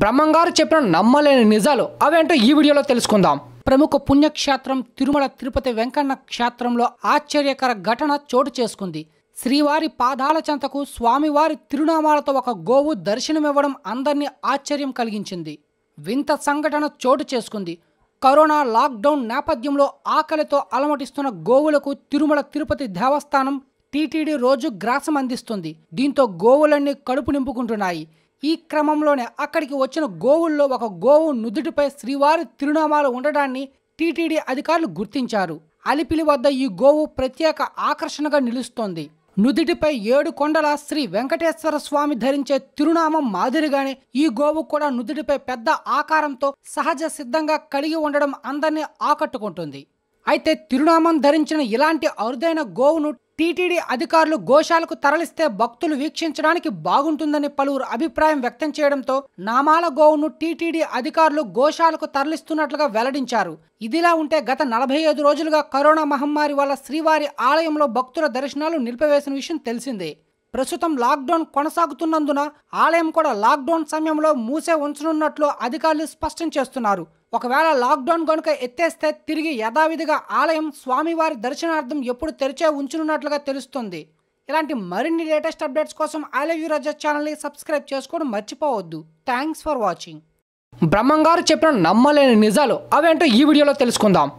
బ్రహ్మంగారు చెప్పిన నమ్మలేని నిజాలు అవేంటో ఈ వీడియోలో తెలుసుకుందాం ప్రముఖ పుణ్యక్షేత్రం తిరుమల తిరుపతి వెంకన్న క్షేత్రంలో ఆశ్చర్యకర ఘటన చోటు చేసుకుంది శ్రీవారి పాదాల చెంతకు స్వామివారి తిరునామాలతో ఒక గోవు దర్శనమివ్వడం అందరినీ ఆశ్చర్యం కలిగించింది వింత సంఘటన చోటు చేసుకుంది కరోనా లాక్డౌన్ నేపథ్యంలో ఆకలితో అలమటిస్తున్న గోవులకు తిరుమల తిరుపతి దేవస్థానం టీటీడీ రోజు గ్రాసం అందిస్తుంది దీంతో గోవులన్నీ కడుపు నింపుకుంటున్నాయి ఈ క్రమంలోనే అక్కడికి వచ్చిన గోవుల్లో ఒక గోవు నుదుటిపై శ్రీవారి తిరునామాలు ఉండడాన్ని టీటీడీ అధికారులు గుర్తించారు అలిపిలి వద్ద ఈ గోవు ప్రత్యేక ఆకర్షణగా నిలుస్తోంది నుదుటిపై ఏడు కొండల శ్రీ వెంకటేశ్వర స్వామి ధరించే తిరునామం మాదిరిగానే ఈ గోవు కూడా నుదుటిపై పెద్ద ఆకారంతో సహజ సిద్ధంగా కలిగి ఉండడం అందరినీ ఆకట్టుకుంటుంది అయితే తిరునామం ధరించిన ఇలాంటి అరుదైన గోవును టీటీడీ అధికారులు గోశాలకు తరలిస్తే భక్తులు వీక్షించడానికి బాగుంటుందని పలువురు అభిప్రాయం వ్యక్తం చేయడంతో నామాల గోవును టీటీడీ అధికారులు గోశాలకు తరలిస్తున్నట్లుగా వెల్లడించారు ఇదిలా ఉంటే గత నలభై ఐదు రోజులుగా కరోనా మహమ్మారి వల్ల శ్రీవారి ఆలయంలో భక్తుల దర్శనాలు నిలిపివేసిన విషయం తెలిసిందే ప్రస్తుతం లాక్డౌన్ కొనసాగుతున్నందున ఆలయం కూడా లాక్డౌన్ సమయంలో మూసే ఉంచనున్నట్లు అధికారులు స్పష్టం చేస్తున్నారు ఒకవేళ లాక్డౌన్ గనుక ఎత్తేస్తే తిరిగి యథావిధిగా ఆలయం స్వామివారి దర్శనార్థం ఎప్పుడు తెరిచే ఉంచనున్నట్లుగా తెలుస్తుంది ఇలాంటి మరిన్ని లేటెస్ట్ అప్డేట్స్ కోసం ఐ లవ్ యూ రజా ఛానల్ని సబ్స్క్రైబ్ చేసుకోవడం మర్చిపోవద్దు థ్యాంక్స్ ఫర్ వాచింగ్ బ్రహ్మంగారు చెప్పిన నమ్మలేని నిజాలు అవేంటో ఈ వీడియోలో తెలుసుకుందాం